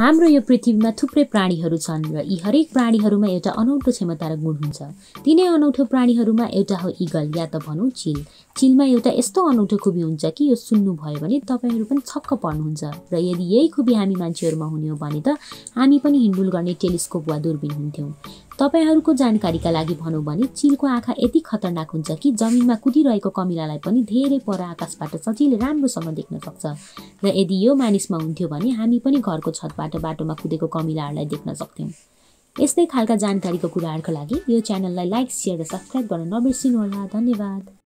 हाम्रो यो पृथ्वीमा थुप्रै प्राणीहरू छन् र यी हरेक प्राणीहरूमा एउटा अनौठो क्षमता र गुण हुन्छ तिनै अनौठो प्राणीहरूमा एउटा हो इगल या त भनौँ चिल चिलमा एउटा यस्तो अनौठो खुबी हुन्छ कि यो सुन्नुभयो भने तपाईँहरू पनि छक्क पर्नुहुन्छ र यदि यही खुबी हामी मान्छेहरूमा हुने हो भने त हामी पनि हिन्डुल गर्ने टेलिस्कोप वा दुर्बिन हुन्थ्यौँ तपाईँहरूको जानकारीका लागि भनौँ भने चिलको आँखा यति खतरनाक हुन्छ कि जमिनमा कुदिरहेको कमिलालाई पनि धेरै पर आकाशबाट सजिलै राम्रोसँग देख्न सक्छ र यदि यो मानिसमा हुन्थ्यो भने हामी पनि घरको छतबाट बाटोमा कुदेको कमिलाहरूलाई देख्न सक्थ्यौँ यस्तै खालका जानकारीको कुराहरूको लागि यो च्यानललाई लाइक सेयर र सब्सक्राइब गर्न नबिर्सिनुहोला धन्यवाद